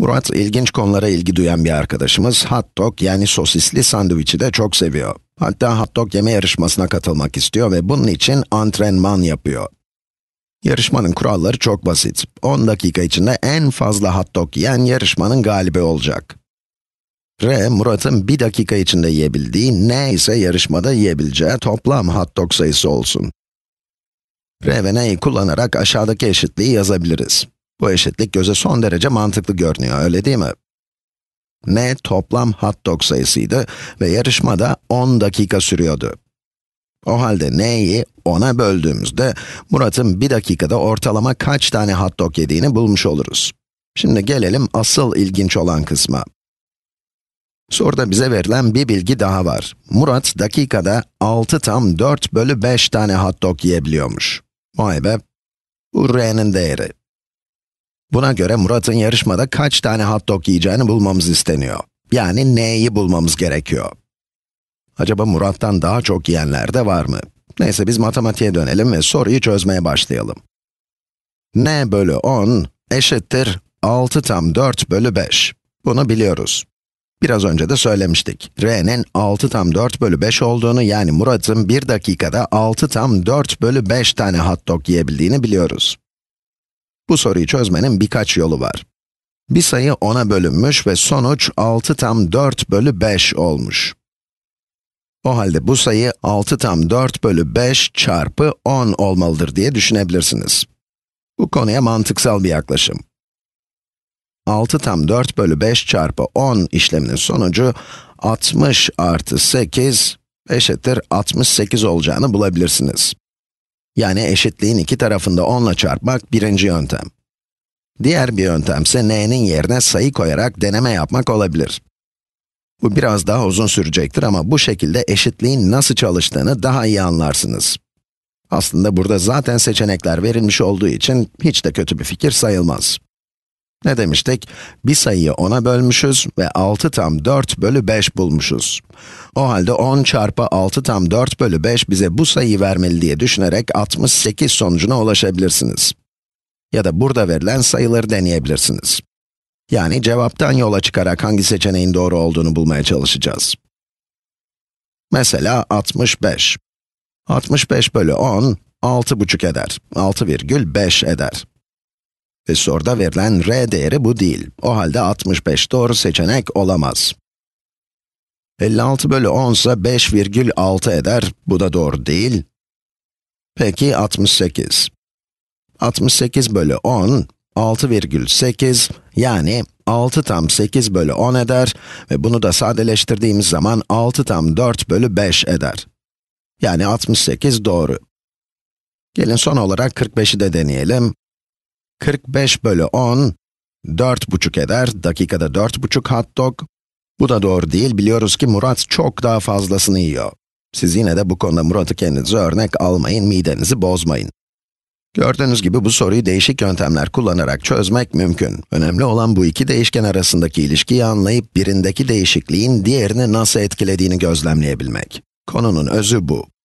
Murat ilginç konulara ilgi duyan bir arkadaşımız hot dog yani sosisli sandviçi de çok seviyor. Hatta hot dog yeme yarışmasına katılmak istiyor ve bunun için antrenman yapıyor. Yarışmanın kuralları çok basit. 10 dakika içinde en fazla hot dog yiyen yarışmanın galibi olacak. R, Murat'ın 1 dakika içinde yiyebildiği ne ise yarışmada yiyebileceği toplam hot dog sayısı olsun. R ve N'yi kullanarak aşağıdaki eşitliği yazabiliriz. Bu eşitlik göze son derece mantıklı görünüyor, öyle değil mi? n toplam hot dog sayısıydı ve yarışma da 10 dakika sürüyordu. O halde n'yi 10'a böldüğümüzde Murat'ın 1 dakikada ortalama kaç tane hot dog yediğini bulmuş oluruz. Şimdi gelelim asıl ilginç olan kısma. Soruda bize verilen bir bilgi daha var. Murat dakikada 6 tam 4 bölü 5 tane hot dog yiyebiliyormuş. Vay be! Bu r'nin değeri. Buna göre Murat'ın yarışmada kaç tane hot dog yiyeceğini bulmamız isteniyor. Yani n'yi bulmamız gerekiyor. Acaba Murat'tan daha çok yiyenler de var mı? Neyse biz matematiğe dönelim ve soruyu çözmeye başlayalım. n bölü 10 eşittir 6 tam 4 bölü 5. Bunu biliyoruz. Biraz önce de söylemiştik. R'nin 6 tam 4 bölü 5 olduğunu yani Murat'ın 1 dakikada 6 tam 4 bölü 5 tane hot dog yiyebildiğini biliyoruz. Bu soruyu çözmenin birkaç yolu var. Bir sayı 10'a bölünmüş ve sonuç 6 tam 4 bölü 5 olmuş. O halde bu sayı 6 tam 4 bölü 5 çarpı 10 olmalıdır diye düşünebilirsiniz. Bu konuya mantıksal bir yaklaşım. 6 tam 4 bölü 5 çarpı 10 işleminin sonucu 60 artı 8 eşittir 68 olacağını bulabilirsiniz. Yani eşitliğin iki tarafında 10 ile çarpmak birinci yöntem. Diğer bir yöntem ise n'nin yerine sayı koyarak deneme yapmak olabilir. Bu biraz daha uzun sürecektir ama bu şekilde eşitliğin nasıl çalıştığını daha iyi anlarsınız. Aslında burada zaten seçenekler verilmiş olduğu için hiç de kötü bir fikir sayılmaz. Ne demiştik? Bir sayıyı 10'a bölmüşüz ve 6 tam 4 bölü 5 bulmuşuz. O halde 10 çarpı 6 tam 4 bölü 5 bize bu sayıyı vermeli diye düşünerek 68 sonucuna ulaşabilirsiniz. Ya da burada verilen sayıları deneyebilirsiniz. Yani cevaptan yola çıkarak hangi seçeneğin doğru olduğunu bulmaya çalışacağız. Mesela 65. 65 bölü 10, 6,5 eder. 6,5 eder. Ve soruda verilen r değeri bu değil. O halde 65 doğru seçenek olamaz. 56 bölü 10 ise 5,6 eder. Bu da doğru değil. Peki 68. 68 bölü 10, 6,8 yani 6 tam 8 bölü 10 eder ve bunu da sadeleştirdiğimiz zaman 6 tam 4 bölü 5 eder. Yani 68 doğru. Gelin son olarak 45'i de deneyelim. 45 bölü 10, 4,5 eder. Dakikada 4,5 hot dog. Bu da doğru değil. Biliyoruz ki Murat çok daha fazlasını yiyor. Siz yine de bu konuda Murat'ı kendinize örnek almayın, midenizi bozmayın. Gördüğünüz gibi bu soruyu değişik yöntemler kullanarak çözmek mümkün. Önemli olan bu iki değişken arasındaki ilişkiyi anlayıp birindeki değişikliğin diğerini nasıl etkilediğini gözlemleyebilmek. Konunun özü bu.